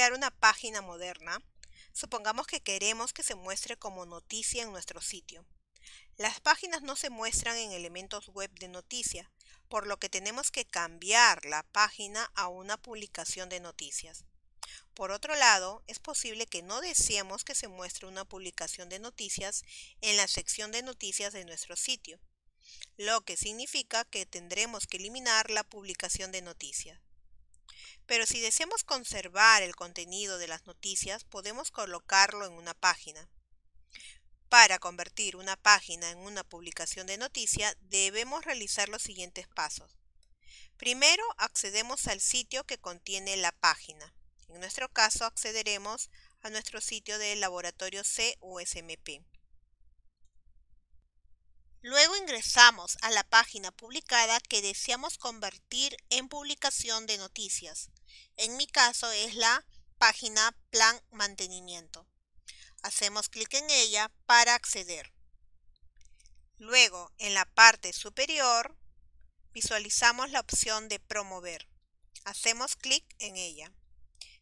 crear una página moderna, supongamos que queremos que se muestre como noticia en nuestro sitio. Las páginas no se muestran en elementos web de noticia, por lo que tenemos que cambiar la página a una publicación de noticias. Por otro lado, es posible que no deseemos que se muestre una publicación de noticias en la sección de noticias de nuestro sitio, lo que significa que tendremos que eliminar la publicación de noticias. Pero si deseamos conservar el contenido de las noticias, podemos colocarlo en una página. Para convertir una página en una publicación de noticia, debemos realizar los siguientes pasos. Primero, accedemos al sitio que contiene la página. En nuestro caso, accederemos a nuestro sitio de laboratorio CUSMP. Regresamos a la página publicada que deseamos convertir en publicación de noticias. En mi caso es la página Plan Mantenimiento. Hacemos clic en ella para acceder. Luego, en la parte superior, visualizamos la opción de Promover. Hacemos clic en ella.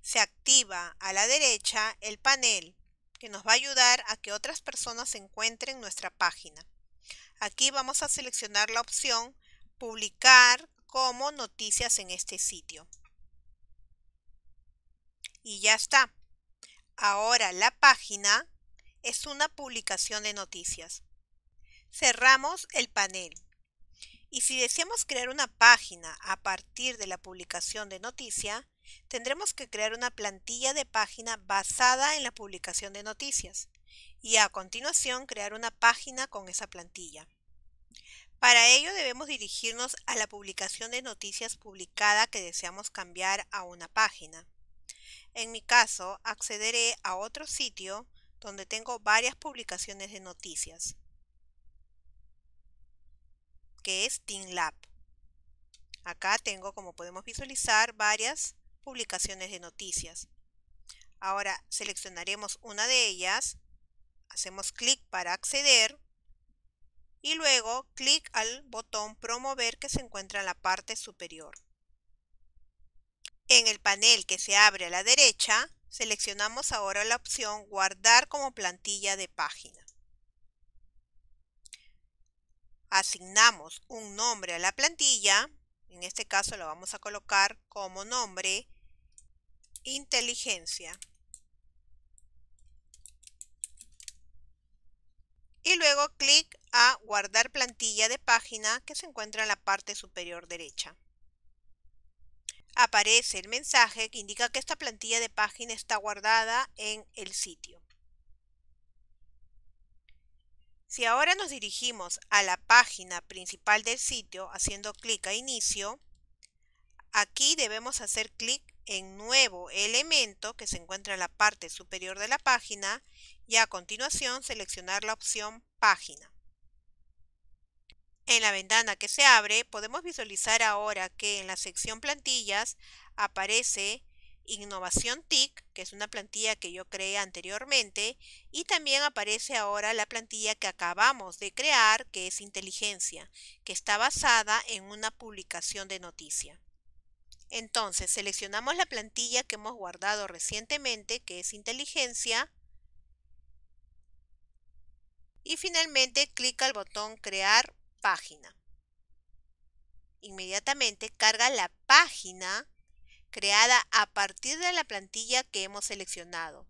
Se activa a la derecha el panel que nos va a ayudar a que otras personas encuentren nuestra página. Aquí vamos a seleccionar la opción publicar como noticias en este sitio. Y ya está. Ahora la página es una publicación de noticias. Cerramos el panel. Y si deseamos crear una página a partir de la publicación de noticia, tendremos que crear una plantilla de página basada en la publicación de noticias y a continuación crear una página con esa plantilla. Para ello debemos dirigirnos a la publicación de noticias publicada que deseamos cambiar a una página. En mi caso, accederé a otro sitio donde tengo varias publicaciones de noticias, que es TeamLab. Acá tengo, como podemos visualizar, varias publicaciones de noticias. Ahora seleccionaremos una de ellas hacemos clic para acceder y luego clic al botón promover que se encuentra en la parte superior. En el panel que se abre a la derecha, seleccionamos ahora la opción guardar como plantilla de página. Asignamos un nombre a la plantilla, en este caso lo vamos a colocar como nombre inteligencia. luego clic a guardar plantilla de página que se encuentra en la parte superior derecha. Aparece el mensaje que indica que esta plantilla de página está guardada en el sitio. Si ahora nos dirigimos a la página principal del sitio haciendo clic a inicio, aquí debemos hacer clic en Nuevo elemento, que se encuentra en la parte superior de la página, y a continuación seleccionar la opción Página. En la ventana que se abre, podemos visualizar ahora que en la sección Plantillas aparece Innovación TIC, que es una plantilla que yo creé anteriormente, y también aparece ahora la plantilla que acabamos de crear, que es Inteligencia, que está basada en una publicación de noticia. Entonces, seleccionamos la plantilla que hemos guardado recientemente, que es inteligencia. Y finalmente, clic al botón crear página. Inmediatamente carga la página creada a partir de la plantilla que hemos seleccionado.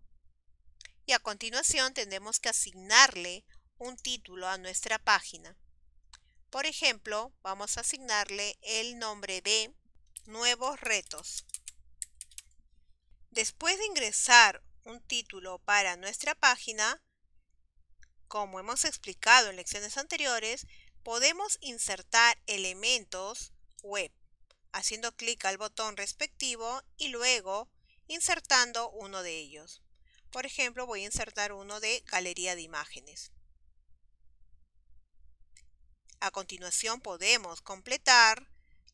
Y a continuación tendremos que asignarle un título a nuestra página. Por ejemplo, vamos a asignarle el nombre de nuevos retos. Después de ingresar un título para nuestra página, como hemos explicado en lecciones anteriores, podemos insertar elementos web, haciendo clic al botón respectivo y luego insertando uno de ellos. Por ejemplo, voy a insertar uno de galería de imágenes. A continuación podemos completar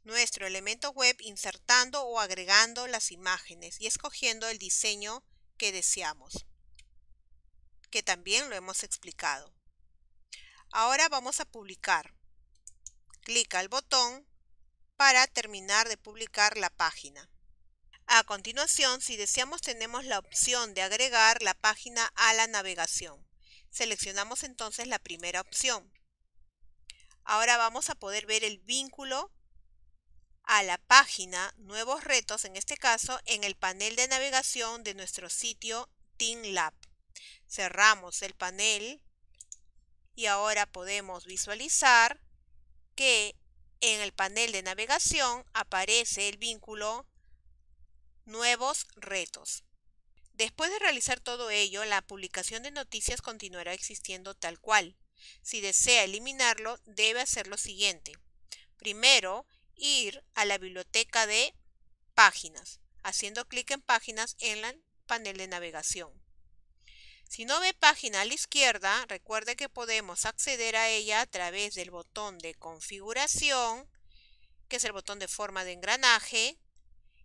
nuestro elemento web insertando o agregando las imágenes y escogiendo el diseño que deseamos, que también lo hemos explicado. Ahora vamos a publicar. Clic al botón para terminar de publicar la página. A continuación, si deseamos, tenemos la opción de agregar la página a la navegación. Seleccionamos entonces la primera opción. Ahora vamos a poder ver el vínculo a la página Nuevos retos, en este caso, en el panel de navegación de nuestro sitio TeamLab. Cerramos el panel y ahora podemos visualizar que en el panel de navegación aparece el vínculo Nuevos retos. Después de realizar todo ello, la publicación de noticias continuará existiendo tal cual. Si desea eliminarlo, debe hacer lo siguiente. Primero, ir a la biblioteca de páginas, haciendo clic en páginas en el panel de navegación. Si no ve página a la izquierda, recuerde que podemos acceder a ella a través del botón de configuración, que es el botón de forma de engranaje,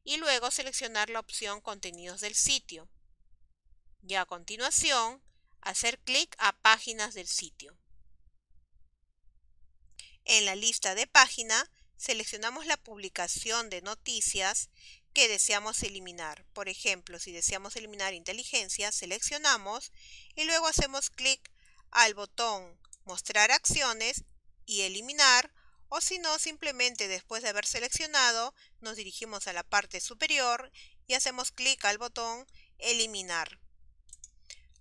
y luego seleccionar la opción contenidos del sitio. Y a continuación, hacer clic a páginas del sitio. En la lista de página seleccionamos la publicación de noticias que deseamos eliminar. Por ejemplo, si deseamos eliminar inteligencia, seleccionamos y luego hacemos clic al botón mostrar acciones y eliminar o si no, simplemente después de haber seleccionado, nos dirigimos a la parte superior y hacemos clic al botón eliminar.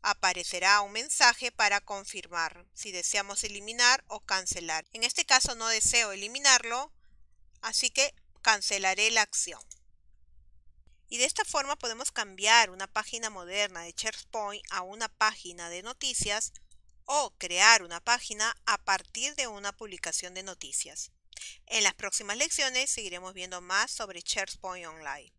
Aparecerá un mensaje para confirmar si deseamos eliminar o cancelar. En este caso no deseo eliminarlo, Así que cancelaré la acción. Y de esta forma podemos cambiar una página moderna de SharePoint a una página de noticias o crear una página a partir de una publicación de noticias. En las próximas lecciones seguiremos viendo más sobre SharePoint Online.